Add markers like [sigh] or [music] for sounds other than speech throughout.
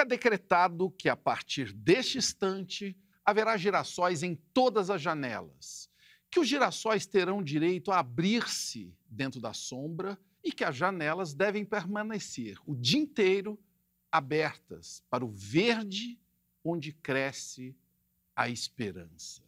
fica decretado que a partir deste instante haverá girassóis em todas as janelas, que os girassóis terão direito a abrir-se dentro da sombra e que as janelas devem permanecer o dia inteiro abertas para o verde onde cresce a esperança.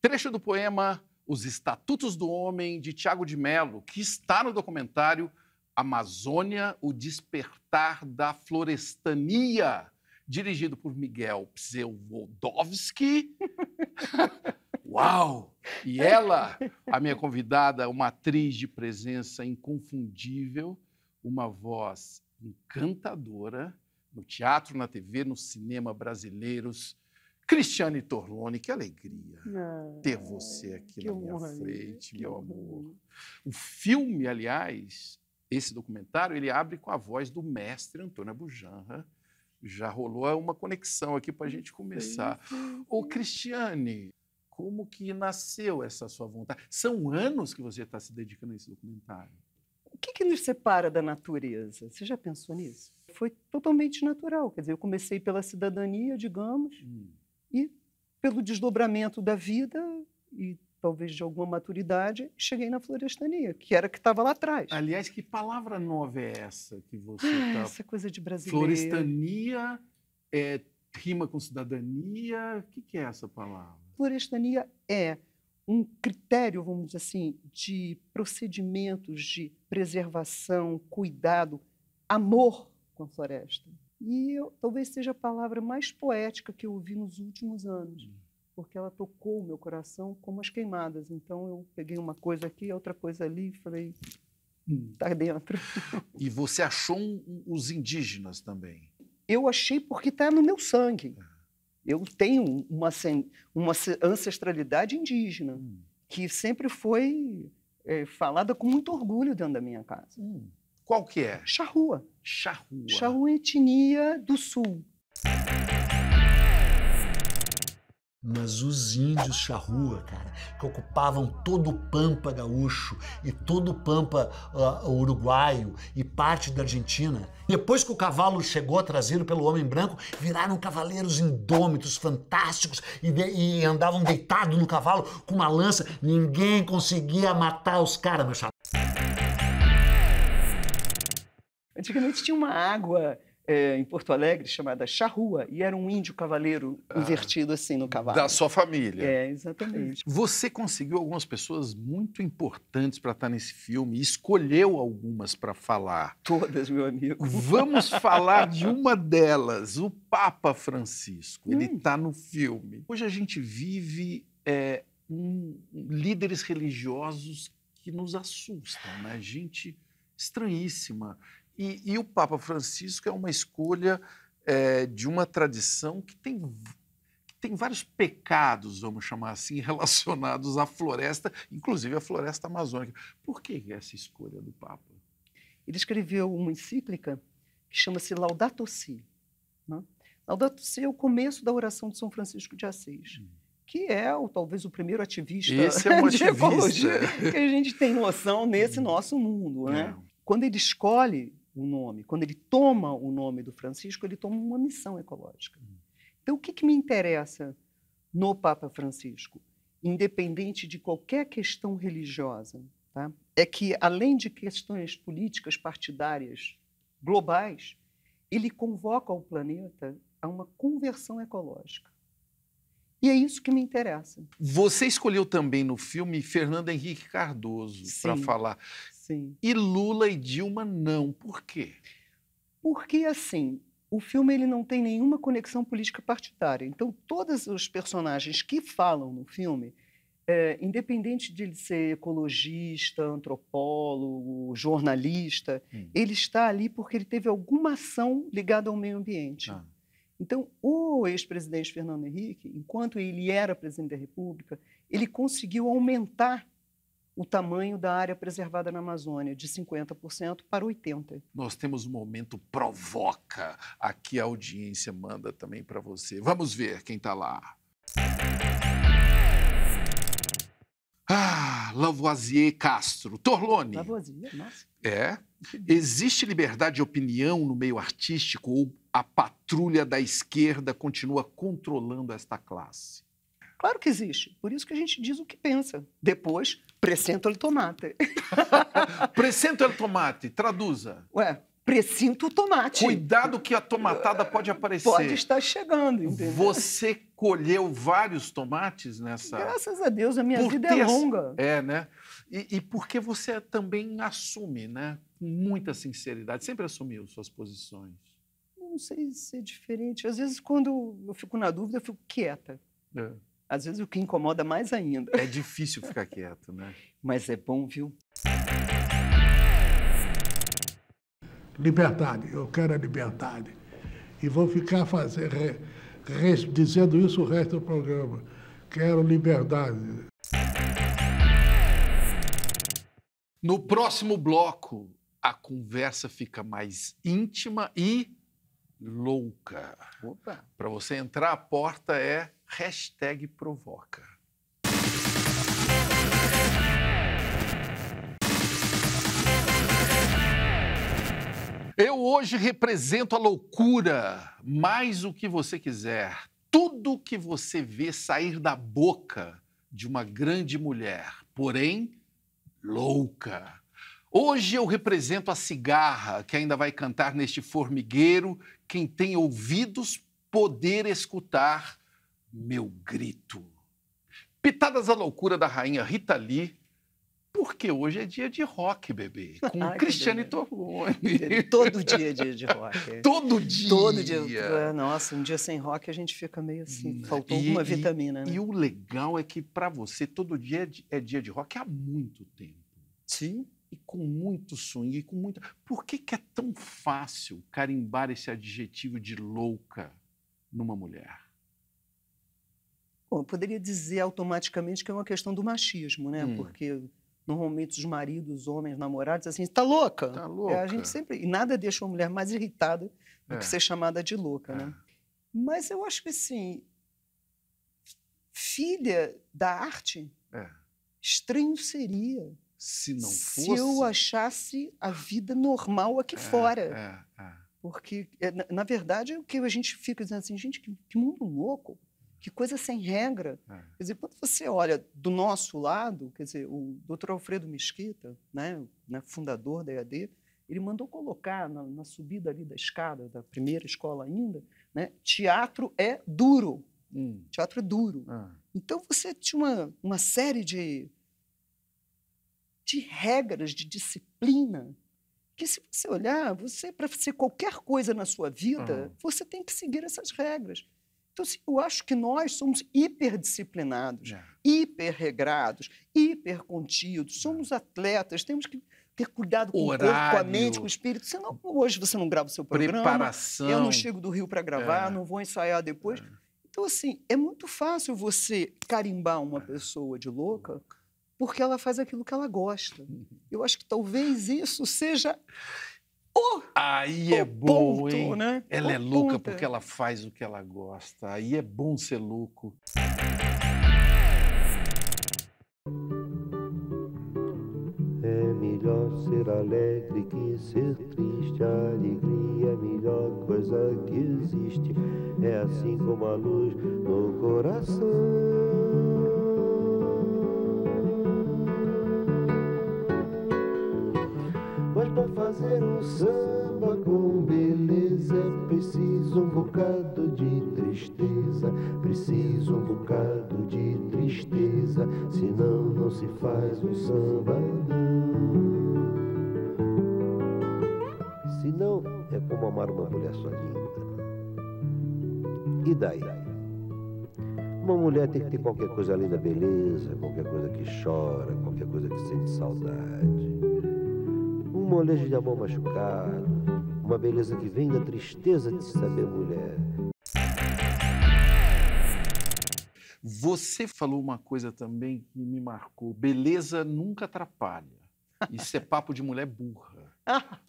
Trecho do poema Os Estatutos do Homem, de Tiago de Mello, que está no documentário Amazônia, o despertar da florestania, dirigido por Miguel Pseuvodovski. [laughs] Uau! E ela, a minha convidada, uma atriz de presença inconfundível, uma voz encantadora no teatro, na TV, no cinema brasileiros. Cristiane Torlone, que alegria ah, ter você aqui na minha honra, frente, meu amor. Honra. O filme, aliás, esse documentário ele abre com a voz do mestre Antônio Abujanra. Né? Já rolou uma conexão aqui para a gente começar. Ô, Cristiane, como que nasceu essa sua vontade? São anos que você está se dedicando a esse documentário. O que, que nos separa da natureza? Você já pensou nisso? Foi totalmente natural. Quer dizer, eu comecei pela cidadania, digamos, hum. e pelo desdobramento da vida e talvez de alguma maturidade, e cheguei na florestania, que era que estava lá atrás. Aliás, que palavra nova é essa que você ah, tá Essa coisa de brasileiro. Florestania é, rima com cidadania. O que, que é essa palavra? Florestania é um critério, vamos dizer assim, de procedimentos de preservação, cuidado, amor com a floresta. E eu, talvez seja a palavra mais poética que eu ouvi nos últimos anos. Hum porque ela tocou o meu coração como as queimadas. Então eu peguei uma coisa aqui, outra coisa ali e falei, hum, tá dentro. E você achou os indígenas também? Eu achei porque está no meu sangue. É. Eu tenho uma, uma ancestralidade indígena, hum. que sempre foi é, falada com muito orgulho dentro da minha casa. Hum. Qual que é? Charrua. Charrua. Charrua é etnia do sul. Mas os índios charrua, cara, que ocupavam todo o pampa gaúcho e todo o pampa uh, uruguaio e parte da Argentina, depois que o cavalo chegou trazido pelo homem branco, viraram cavaleiros indômitos, fantásticos e, de, e andavam deitados no cavalo com uma lança. Ninguém conseguia matar os caras, meu chapéu. Antigamente tinha uma água é, em Porto Alegre chamada Charrua, e era um índio cavaleiro ah, invertido assim no cavalo. Da sua família. É, exatamente. Você conseguiu algumas pessoas muito importantes para estar tá nesse filme, escolheu algumas para falar. Todas, meu amigo. Vamos [laughs] falar de uma delas, o Papa Francisco. Ele está hum. Tá no filme. Hoje a gente vive. É, um, líderes religiosos que nos assustam, né? Gente estranhíssima. E, e o Papa Francisco é uma escolha é, de uma tradição que tem, que tem vários pecados, vamos chamar assim, [laughs] relacionados à floresta, inclusive à floresta amazônica. Por que é essa escolha do Papa? Ele escreveu uma encíclica que chama-se Laudato Si. Né? Laudato Si é o começo da oração de São Francisco de Assis. Hum que é o, talvez o primeiro ativista Esse é [laughs] de ecologia que a gente tem noção nesse hum. nosso mundo. Né? É. Quando ele escolhe o nome, quando ele toma o nome do Francisco, ele toma uma missão ecológica. Hum. Então, o que, que me interessa no Papa Francisco, independente de qualquer questão religiosa, tá? é que, além de questões políticas, partidárias, globais, ele convoca o planeta a uma conversão ecológica. E é isso que me interessa. Você escolheu também no filme Fernando Henrique Cardoso para falar. Sim. E Lula e Dilma não. Por quê? Porque, assim, o filme ele não tem nenhuma conexão política partidária. Então, todos os personagens que falam no filme, é, independente de ele ser ecologista, antropólogo, jornalista, hum. ele está ali porque ele teve alguma ação ligada ao meio ambiente. Ah. Então, o ex-presidente Fernando Henrique, enquanto ele era presidente da República, ele conseguiu aumentar o tamanho da área preservada na Amazônia, de 50% para 80%. Nós temos um momento provoca aqui a audiência manda também para você. Vamos ver quem está lá. Ah, Lavoisier Castro. Torlone. Lavoisier, nossa. É. Existe liberdade de opinião no meio artístico ou a patrulha da esquerda continua controlando esta classe? Claro que existe. Por isso que a gente diz o que pensa. Depois, precinto o tomate. [laughs] precinto o tomate, traduza. Ué, precinto o tomate. Cuidado que a tomatada pode aparecer. Pode estar chegando, entendeu? Você colheu vários tomates nessa... Graças a Deus, a minha por vida é ter... é longa. É, né? E, e porque você também assume, né? Com muita sinceridade. Sempre assumiu suas posições. não sei se é diferente. Às vezes, quando eu fico na dúvida, eu fico quieta. É. Às vezes o que incomoda mais ainda. É difícil ficar quieto, né? [laughs] Mas é bom, viu? Liberdade, eu quero a liberdade. E vou ficar fazer, re, re, dizendo isso o resto do programa. Quero liberdade. No próximo bloco, a conversa fica mais íntima e louca. Para você entrar, a porta é Hashtag provoca. Eu hoje represento a loucura, mais o que você quiser. Tudo que você vê sair da boca de uma grande mulher, porém louca. Hoje eu represento a cigarra que ainda vai cantar neste formigueiro. Quem tem ouvidos, poder escutar meu grito. Pitadas à loucura da rainha Rita Lee porque hoje é dia de rock, bebê. [laughs] Com Ai, Cristiane Torlone. Todo dia é dia de rock. [laughs] Todo dia? Todo dia. É, nossa, um dia sem rock a gente fica meio assim. Hum, faltou e, alguma vitamina, e, né? E o legal é que para você todo dia é, é dia de rock há muito tempo. Sim. E com muito swing, e com muita... Por que, que é tão fácil carimbar esse adjetivo de louca numa mulher? Bom, eu poderia dizer automaticamente que é uma questão do machismo, né? Hum. Porque normalmente os maridos, os homens, namorados, assim, tá louca? Tá louca. É, a gente sempre. E nada deixa uma mulher mais irritada do é. que ser chamada de louca, é. né? Mas eu acho que, assim, filha da arte, é. estranho seria se não fosse. Se eu achasse a vida normal aqui é, fora. É. é. Porque, eh, na, na verdade, o que a gente fica dizendo assim, gente, que, que mundo louco que coisa sem regra. É. Quer dizer, quando você olha do nosso lado, quer dizer, o Dr. Alfredo Mesquita, né, né fundador da EAD, ele mandou colocar na, na, subida ali da escada da primeira escola ainda, né, teatro é duro. Hum. Teatro é duro. Ah. Então você tinha uma, uma série de, de regras, de disciplina, que se você olhar, você para ser qualquer coisa na sua vida, ah. você tem que seguir essas regras. Então, assim, eu acho que nós somos hiperdisciplinados, é. hiperregrados, hipercontidos, é. somos atletas, temos que ter cuidado com Horário. o corpo, com a mente, com o espírito. Senão, hoje você não grava o seu programa. Preparação. Eu não chego do Rio para gravar, é. não vou ensaiar depois. É. Então, assim, é muito fácil você carimbar uma é. pessoa de louca porque ela faz aquilo que ela gosta. Uhum. Eu acho que talvez isso seja o Aí o é bom, ponto, hein? Né? Ela o é louca é. porque ela faz o que ela gosta. Aí é bom ser louco. É melhor ser alegre que ser triste. A alegria é a melhor coisa que existe. É assim como a luz no coração. fazer um samba com beleza. É preciso um bocado de tristeza, preciso um bocado de tristeza, senão não se faz um samba. Senão é como amar uma mulher só linda. E daí? Uma mulher tem que ter qualquer coisa além da beleza, qualquer coisa que chora, qualquer coisa que sente saudade uma molejo de amor machucado, uma beleza que vem da tristeza de se saber mulher. Você falou uma coisa também que me marcou: beleza nunca atrapalha. Isso é papo de mulher burra.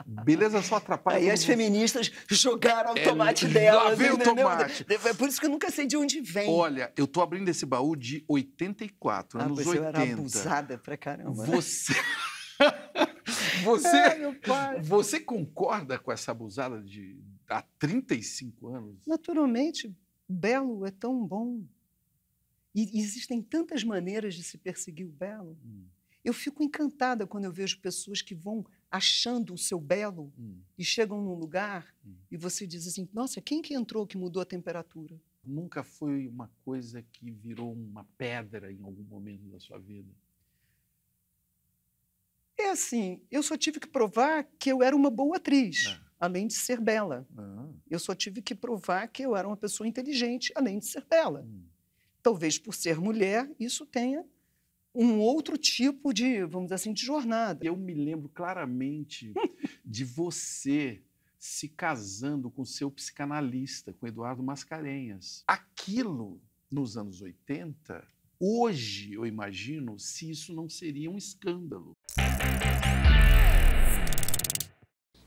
Beleza só atrapalha. Aí as feministas jogaram o é, tomate é, dela. Lá veio né, o né, né, tomate. É por isso que eu nunca sei de onde vem. Olha, eu tô abrindo esse baú de 84, ah, anos pois 80. Eu era abusada pra caramba. Você. [laughs] Você, é, você concorda com essa abusada de há 35 anos? Naturalmente, belo é tão bom. E existem tantas maneiras de se perseguir o belo. Hum. Eu fico encantada quando eu vejo pessoas que vão achando o seu belo hum. e chegam num lugar hum. e você diz assim: nossa, quem que entrou que mudou a temperatura? Nunca foi uma coisa que virou uma pedra em algum momento da sua vida? assim, eu só tive que provar que eu era uma boa atriz, é. além de ser bela. Ah. Eu só tive que provar que eu era uma pessoa inteligente, além de ser bela. Hum. Talvez por ser mulher, isso tenha um outro tipo de, vamos dizer assim, de jornada. Eu me lembro claramente [laughs] de você se casando com seu psicanalista, com Eduardo Mascarenhas. Aquilo, nos anos 80, hoje eu imagino se isso não seria um escândalo.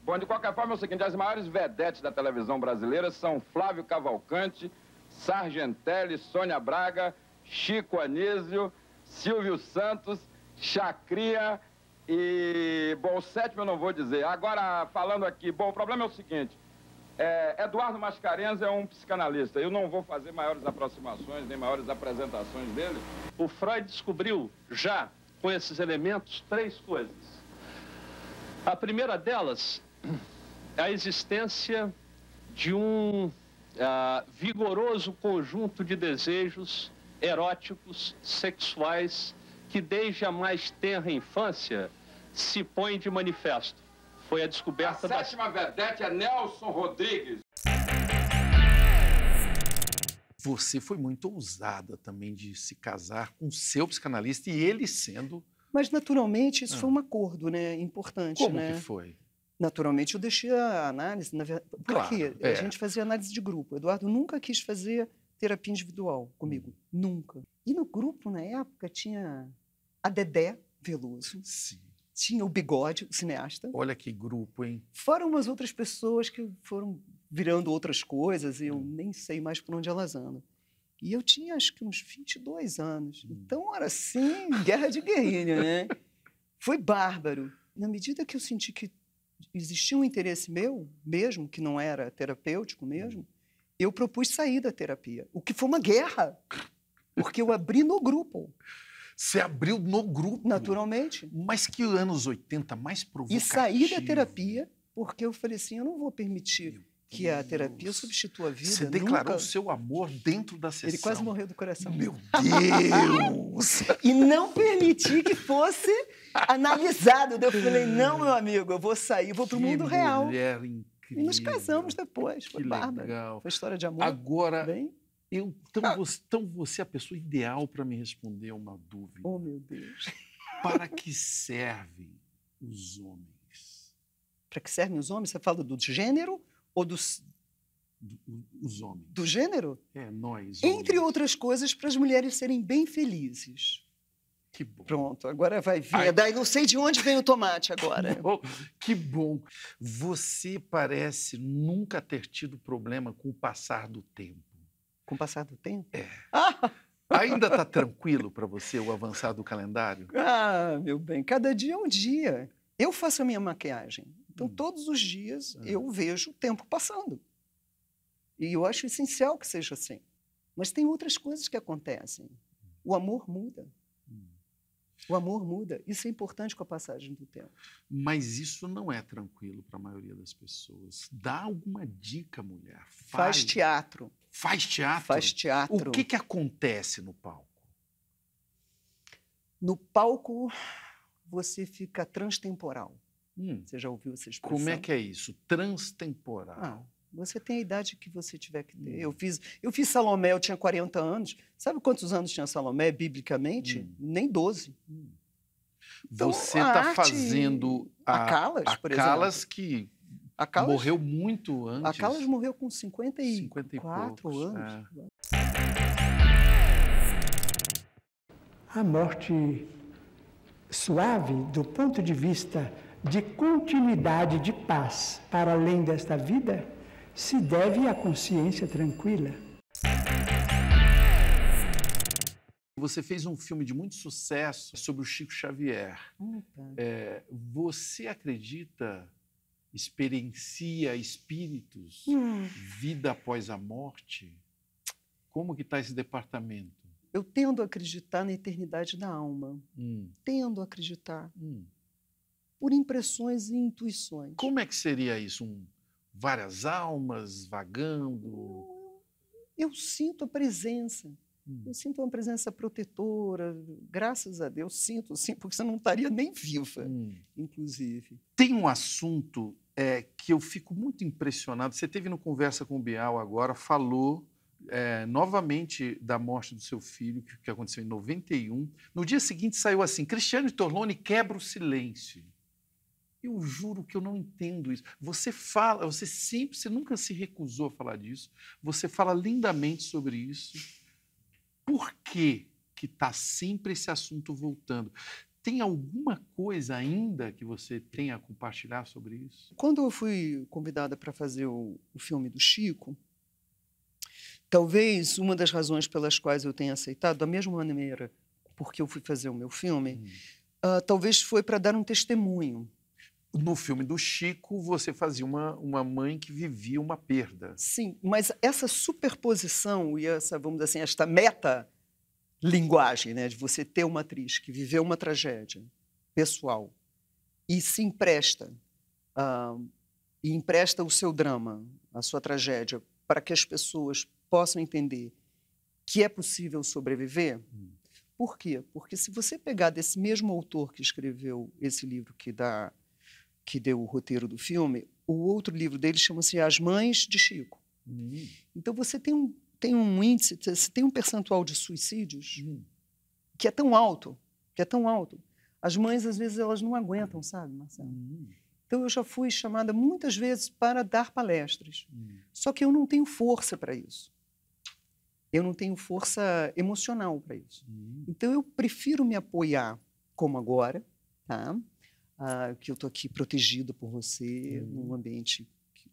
Bom, de qualquer forma é o seguinte, as maiores vedetes da televisão brasileira são Flávio Cavalcante, Sargentelli, Sônia Braga, Chico Anísio, Silvio Santos, Chacria e... Bom, o sétimo eu não vou dizer. Agora, falando aqui, bom, o problema é o seguinte, é, Eduardo Mascarenhas é um psicanalista. Eu não vou fazer maiores aproximações nem maiores apresentações dele. O Freud descobriu já com esses elementos três coisas. A primeira delas a existência de um uh, vigoroso conjunto de desejos eróticos, sexuais, que desde a mais tenra infância se põe de manifesto. Foi a descoberta a da... sétima vedete é Nelson Rodrigues. Você foi muito ousada também de se casar com seu psicanalista e ele sendo... Mas, naturalmente, isso ah. foi um acordo né, importante. Como né? que foi? Naturalmente, eu deixei a análise. Na verdade, por claro, é. a gente fazia análise de grupo. O Eduardo nunca quis fazer terapia individual comigo. Hum. Nunca. E no grupo, na época, tinha a Dedé Veloso. Sim. Tinha o Bigode, o cineasta. Olha que grupo, hein? foram umas outras pessoas que foram virando outras coisas e eu hum. nem sei mais por onde elas andam. E eu tinha acho que uns 22 anos. Hum. Então era assim, guerra de guerrilha, né? [laughs] Foi bárbaro. Na medida que eu senti que existia um interesse meu, mesmo que não era terapêutico mesmo, eu propus sair da terapia, o que foi uma guerra, porque eu abri no grupo. Você abriu no grupo? Naturalmente. Mas que anos 80 mais provocativo. E saí da terapia porque eu falei assim, eu não vou permitir que a terapia substitua a vida. Você declarou nunca... seu amor dentro da sessão. Ele quase morreu do coração. Meu [laughs] Deus! e não permiti que fosse analisado. Eu falei, não, meu amigo, eu vou sair, vou para o mundo real. Mulher incrível. E nos casamos depois. Foi que Legal. Foi história de amor. Agora, tá Bem... eu, então, ah. você, então você é a pessoa ideal para me responder uma dúvida. Oh, meu Deus. Para que servem os homens? Para que servem os homens? Você fala do gênero ou dos. Do, os homens. Do gênero? É, nós. Homens. Entre outras coisas, para as mulheres serem bem felizes. Que bom. Pronto, agora vai vir. Ai. Daí não sei de onde vem o tomate agora. Que [laughs] bom. que bom. Você parece nunca ter tido problema com o passar do tempo. Com o passar do tempo? É. Ah! [laughs] Ainda está tranquilo para você o avançar do calendário? Ah, meu bem, cada dia é um dia. Eu faço a minha maquiagem. Então, hum. todos os dias é. eu vejo o tempo passando. E eu acho essencial que seja assim. Mas tem outras coisas que acontecem. Hum. O amor muda. Hum. O amor muda. Isso é importante com a passagem do tempo. Mas isso não é tranquilo para a maioria das pessoas. Dá alguma dica, mulher. Faz, Faz teatro. Faz teatro? Faz teatro. O que, que acontece no palco? No palco, você fica transtemporal. Hum. Você já ouviu essa expressão? Como é que é isso? Transtemporal. Ah, você tem a idade que você tiver que ter. Hum. Eu, fiz, eu fiz Salomé, eu tinha 40 anos. Sabe quantos anos tinha Salomé, biblicamente? Hum. Nem 12. Hum. Então, você está fazendo a, a Calas, a por Calas exemplo. que a Calas, morreu muito antes. A Calas morreu com 54 e anos. É. A morte suave, do ponto de vista de continuidade de paz para além desta vida se deve à consciência tranquila. Você fez um filme de muito sucesso sobre o Chico Xavier. É, você acredita, experiencia espíritos, hum. vida após a morte? Como que está esse departamento? Eu tendo a acreditar na eternidade da alma. Hum. Tendo a acreditar. Hum por impressões e intuições. Como é que seria isso? Um, várias almas vagando? Eu, eu sinto a presença. Hum. Eu sinto uma presença protetora, graças a Deus sinto, sim, porque você não estaria nem viva, hum. inclusive. Tem um assunto é, que eu fico muito impressionado. Você teve no Conversa com o Bial agora, falou é, novamente da morte do seu filho, que, que, aconteceu em 91. No dia seguinte saiu assim: Cristiano Torlone quebra o silêncio. Eu juro que eu não entendo isso. Você fala, você sempre, você nunca se recusou a falar disso. Você fala lindamente sobre isso. Por que que está sempre esse assunto voltando? Tem alguma coisa ainda que você tenha a compartilhar sobre isso? Quando eu fui convidada para fazer o, o filme do Chico, talvez uma das razões pelas quais eu tenha aceitado, da mesma maneira porque eu fui fazer o meu filme, hum. uh, talvez foi para dar um testemunho no filme do Chico, você fazia uma, uma mãe que vivia uma perda. Sim, mas essa superposição e essa, vamos dizer assim, esta meta linguagem, né, de você ter uma atriz que viveu uma tragédia pessoal e se empresta, uh, e empresta o seu drama, a sua tragédia, para que as pessoas possam entender que é possível sobreviver. Hum. Por quê? Porque se você pegar desse mesmo autor que escreveu esse livro que dá que deu o roteiro do filme, o outro livro dele chama-se As Mães de Chico. Hum. Então você tem um, tem um índice, você tem um percentual de suicídios hum. que é tão alto, que é tão alto. As mães, às vezes, elas não aguentam, sabe, Marcelo? Hum. Então eu já fui chamada muitas vezes para dar palestras. Hum. Só que eu não tenho força para isso. Eu não tenho força emocional para isso. Hum. Então eu prefiro me apoiar como agora, tá? ah, que eu estou aqui protegida por você, uhum. num ambiente,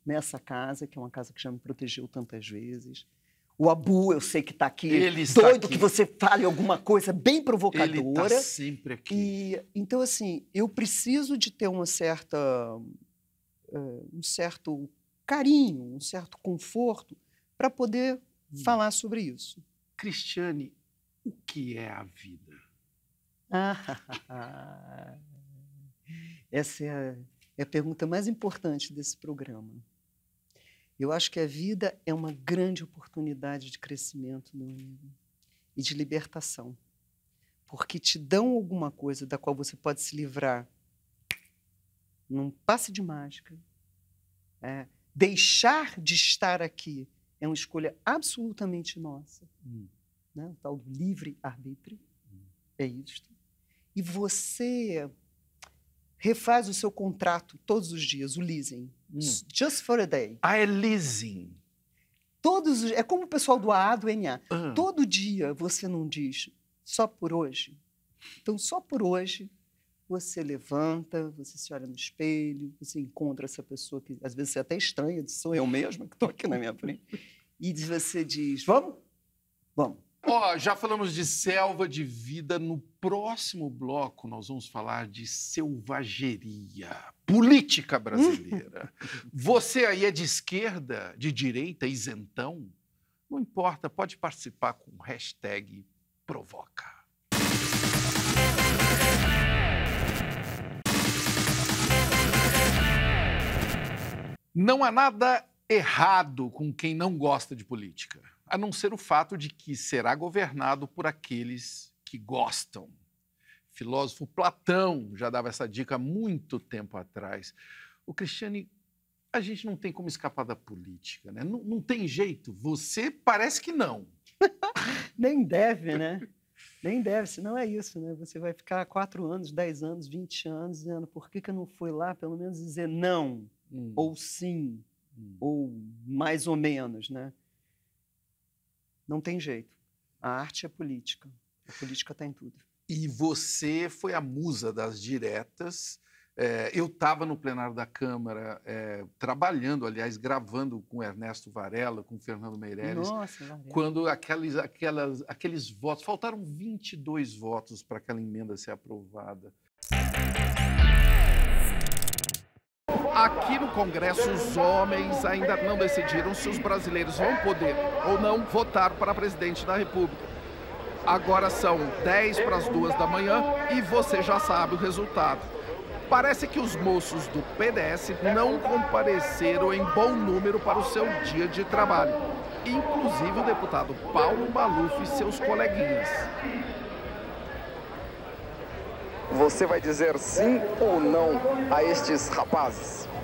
nessa casa, que é uma casa que já me protegeu tantas vezes. O Abu, eu sei que está aqui, Ele está doido aqui. que você fale alguma coisa bem tá provocadora. Ele está sempre aqui. E, então, assim, eu preciso de ter uma certa, eh, um certo carinho, um certo conforto para poder hum. falar sobre isso. Cristiane, o que é a vida? Ah, [laughs] Essa é a, é a pergunta mais importante desse programa. Eu acho que a vida é uma grande oportunidade de crescimento, meu amigo, e de libertação. Porque te dão alguma coisa da qual você pode se livrar num passe de mágica. É, deixar de estar aqui é uma escolha absolutamente nossa. Hum. Né? O tal do livre-arbítrio hum. é isto. E você refaz o seu contrato todos os dias, o leasing. Hum. Just for a day. Ah, é leasing. Todos os, é como o pessoal do AA, do NA. Ah. Todo dia você não diz só por hoje. Então, só por hoje você levanta, você se olha no espelho, você encontra essa pessoa que às vezes você é até estranha, sou eu mesma que estou aqui na minha frente, e você diz: Vamos? Vamos. Ó, oh, já falamos de selva de vida. No próximo bloco, nós vamos falar de selvageria, política brasileira. [laughs] Você aí é de esquerda, de direita, isentão? Não importa, pode participar com hashtag provoca. Não há nada errado com quem não gosta de política a não ser o fato de que será governado por aqueles que gostam. filósofo Platão já dava essa dica muito tempo atrás. O Cristiane, a gente não tem como escapar da política, né? Não, não tem jeito. Você parece que não. [laughs] Nem deve, né? Nem deve, senão é isso, né? Você vai ficar quatro anos, dez anos, vinte anos dizendo por que, que eu não fui lá, pelo menos dizer não, hum. ou sim, hum. ou mais ou menos, né? Não tem jeito. A arte é política. A política está em tudo. E você foi a musa das diretas. É, eu estava no plenário da Câmara é, trabalhando, aliás, gravando com Ernesto Varela, com Fernando Meirelles, Nossa, quando aqueles, aquelas, aqueles votos, faltaram 22 votos para aquela emenda ser aprovada. Aqui no Congresso, os homens ainda não decidiram se os brasileiros vão poder ou não votar para presidente da República. Agora são 10 para as 2 da manhã e você já sabe o resultado. Parece que os moços do PDS não compareceram em bom número para o seu dia de trabalho, inclusive o deputado Paulo Maluf e seus coleguinhas. Você vai dizer sim ou não a estes rapazes?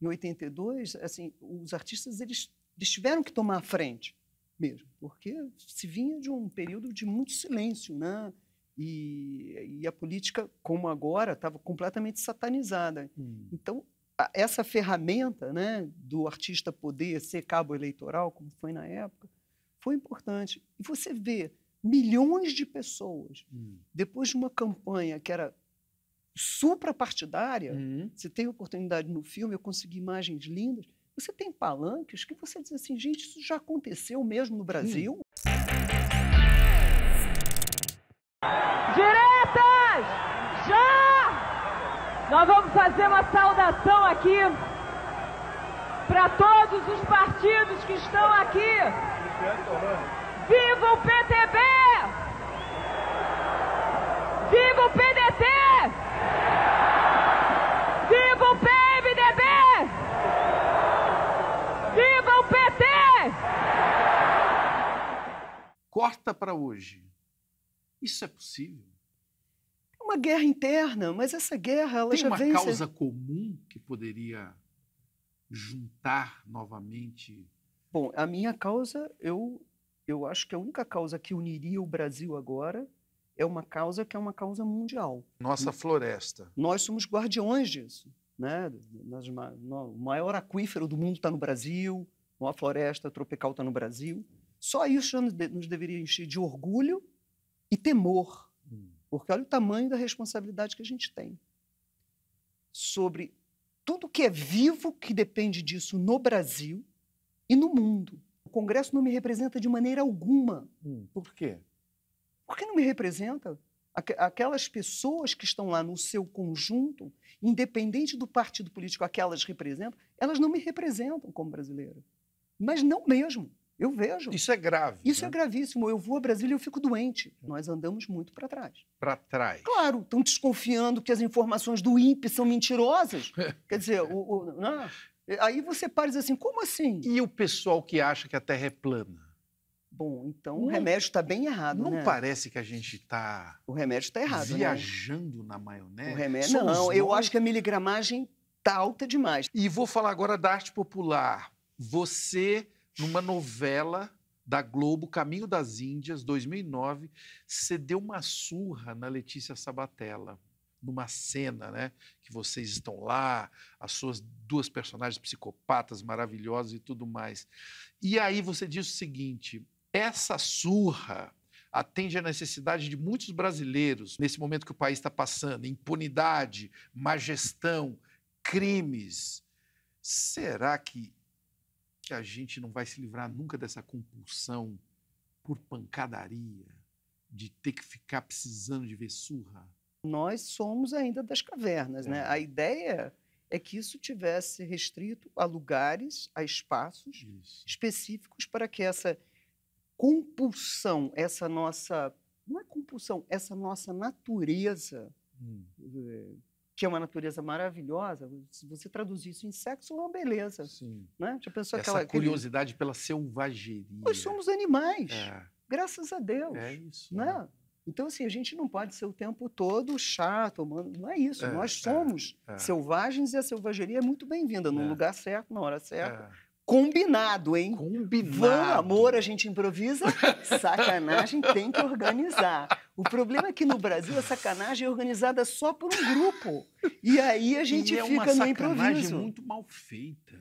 em 82, assim, os artistas eles, eles tiveram que tomar a frente mesmo, porque se vinha de um período de muito silêncio, né? E, e a política, como agora, estava completamente satanizada. Hum. Então, a, essa ferramenta né, do artista poder ser cabo eleitoral, como foi na época, foi importante. E você vê milhões de pessoas, hum. depois de uma campanha que era suprapartidária. Uhum. Você tem oportunidade no filme, eu consegui imagens lindas. Você tem palanques que você diz assim, gente, isso já aconteceu mesmo no Brasil? Diretas! Já! Nós vamos fazer uma saudação aqui para todos os partidos que estão aqui. Viva o PTB! Viva o PDT! corta para hoje. Isso é possível? É uma guerra interna, mas essa guerra ela Tem já vem... Tem uma causa ser... comum que poderia juntar novamente? Bom, a minha causa, eu, eu acho que a única causa que uniria o Brasil agora é uma causa que é uma causa mundial. Nossa hum. floresta. Nós somos guardiões disso. Né? o maior aquífero do mundo está no Brasil, a floresta tropical está no Brasil. Só isso nos deveria encher de orgulho e temor, hum. porque olha o tamanho da responsabilidade que a gente tem sobre tudo que é vivo que depende disso no Brasil e no mundo. O Congresso não me representa de maneira alguma. Hum, por quê? Porque não me representa aquelas pessoas que estão lá no seu conjunto, independente do partido político que elas representam, elas não me representam como brasileira. Mas não mesmo. Eu vejo. Isso é grave. Isso é né? é gravíssimo. Eu vou a Brasília e eu fico doente. Nós andamos muito para trás. Para trás. Claro, estão desconfiando que as informações do INPE são mentirosas. [laughs] Quer dizer, o, o né? aí você para e diz assim, como assim? E o pessoal que acha que a Terra é plana? Bom, então não, o remédio está bem errado, não né? parece que a gente está... O remédio está errado, né? Viajando né? na maionese? O remédio... Somos não, nós... eu acho que a miligramagem está alta demais. E vou falar agora da arte popular. Você numa novela da Globo, Caminho das Índias, 2009, você deu uma surra na Letícia Sabatella, numa cena, né? Que vocês estão lá, as suas duas personagens psicopatas maravilhosas e tudo mais. E aí você diz o seguinte: essa surra atende à necessidade de muitos brasileiros nesse momento que o país está passando impunidade, má gestão, crimes. Será que que a gente não vai se livrar nunca dessa compulsão por pancadaria, de ter que ficar precisando de ver surra? Nós somos ainda das cavernas, né? é. né? A ideia é que isso tivesse restrito a lugares, a espaços isso. específicos para que essa compulsão, essa nossa não é compulsão, essa nossa natureza hum. Eh, que é uma natureza maravilhosa, se você traduzir isso em sexo, é uma beleza. Sim. Né? Já pensou Essa aquela, curiosidade aquele... pela selvageria. Nós somos animais, é. graças a Deus. É isso. Né? É. Então, assim, a gente não pode ser o tempo todo chato, mano. Não é isso. É, Nós é, somos é, é. selvagens e a selvageria é muito bem-vinda, no é. lugar certo, na hora certa, é. Combinado, hein? Combinado. Vão, amor, a gente improvisa. Sacanagem tem que organizar. O problema é que no Brasil a sacanagem é organizada só por um grupo. E aí a gente e fica é no improviso. É uma sacanagem muito mal feita,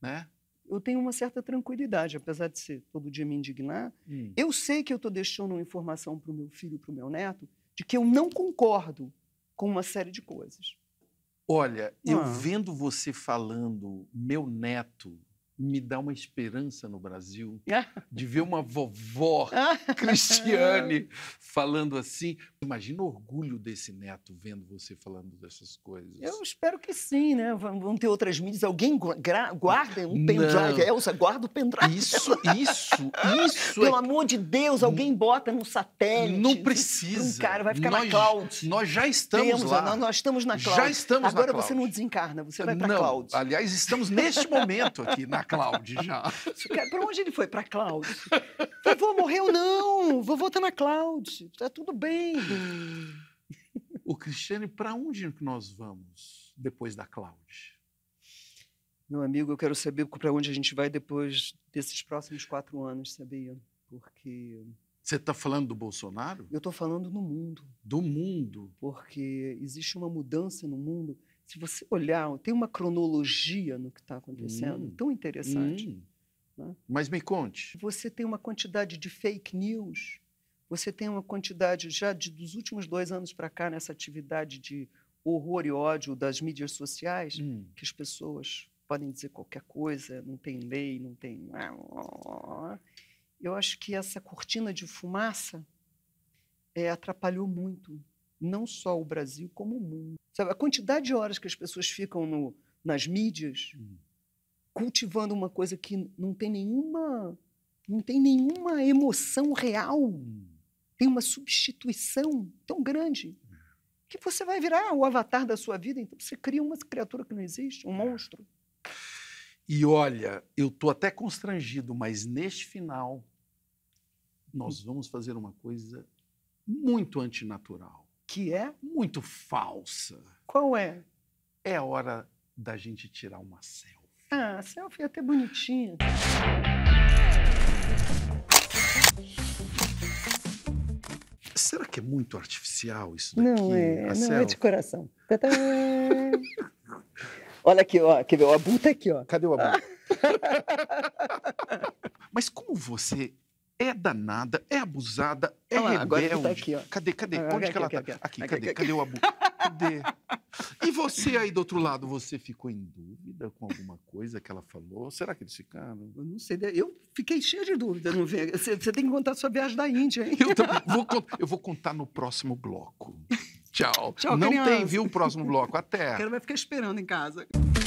né? Eu tenho uma certa tranquilidade, apesar de ser todo dia me indignar. Hum. Eu sei que eu estou deixando uma informação para o meu filho, para o meu neto, de que eu não concordo com uma série de coisas. Olha, ah. eu vendo você falando, meu neto, me dá uma esperança no Brasil [laughs] de ver uma vovó [laughs] Cristiane falando assim. Imagina o orgulho desse neto vendo você falando dessas coisas. Eu espero que sim, né? Vão ter outras mídias. Alguém guarda um pendrive. É, Elsa, guarda o pendrive. Isso, isso, isso. É Pelo é... amor de Deus, alguém bota no satélite. Não precisa. Um cara vai ficar nós, na cloud. Nós já estamos Temos, lá. Nós, nós, estamos na cloud. Já estamos Agora na cloud. você não desencarna, você vai para cloud. Aliás, estamos neste momento aqui, na [laughs] para Cláudia já. É, para onde ele foi? Para Cláudia. Vovô morreu? Não, vovô tá na Cláudia. Tá tudo bem. O Cristiane, para onde nós vamos depois da Cláudia? Meu amigo, eu quero saber para onde a gente vai depois desses próximos quatro anos, sabia? Porque você está falando do Bolsonaro? Eu estou falando no mundo. Do mundo? Porque existe uma mudança no mundo se você olhar, tem uma cronologia no que está acontecendo, hum. tão interessante. Hum. Né? Mas me conte. Você tem uma quantidade de fake news, você tem uma quantidade, já de, dos últimos dois anos para cá, nessa atividade de horror e ódio das mídias sociais, hum. que as pessoas podem dizer qualquer coisa, não tem lei, não tem. Eu acho que essa cortina de fumaça é, atrapalhou muito não só o Brasil, como o mundo. Sabe, a quantidade de horas que as pessoas ficam no, nas mídias hum. cultivando uma coisa que não tem nenhuma, não tem nenhuma emoção real, hum. tem uma substituição tão grande que você vai virar o avatar da sua vida. Então você cria uma criatura que não existe, um é. monstro. E olha, eu tô até constrangido, mas neste final nós vamos fazer uma coisa muito antinatural que é muito falsa. Qual é? É hora da gente tirar uma selfie. Ah, selfie é até bonitinha. Será que é muito artificial isso daqui? Não é, não selfie? é de coração. [laughs] Olha aqui, ó, quer ver? O abu aqui, ó. Cadê o abu? [laughs] Mas como você é danada, é abusada, é Olha, tá rebelde. Tá aqui, cadê, cadê? Agora, Onde aqui, que ela aqui, tá? Aqui, aqui cadê? Cadê o abuso? Cadê? E você aí do outro lado, você ficou em dúvida com alguma coisa que ela falou? Será que eles ficaram? Eu não sei, eu fiquei cheia de dúvida. Não Você, você tem que contar a sua viagem da Índia, hein? Eu, também, vou, eu vou contar no próximo bloco. [laughs] Tchau. Tchau, Não criança. tem, viu, o próximo bloco. Até. Quero vai ficar esperando em casa.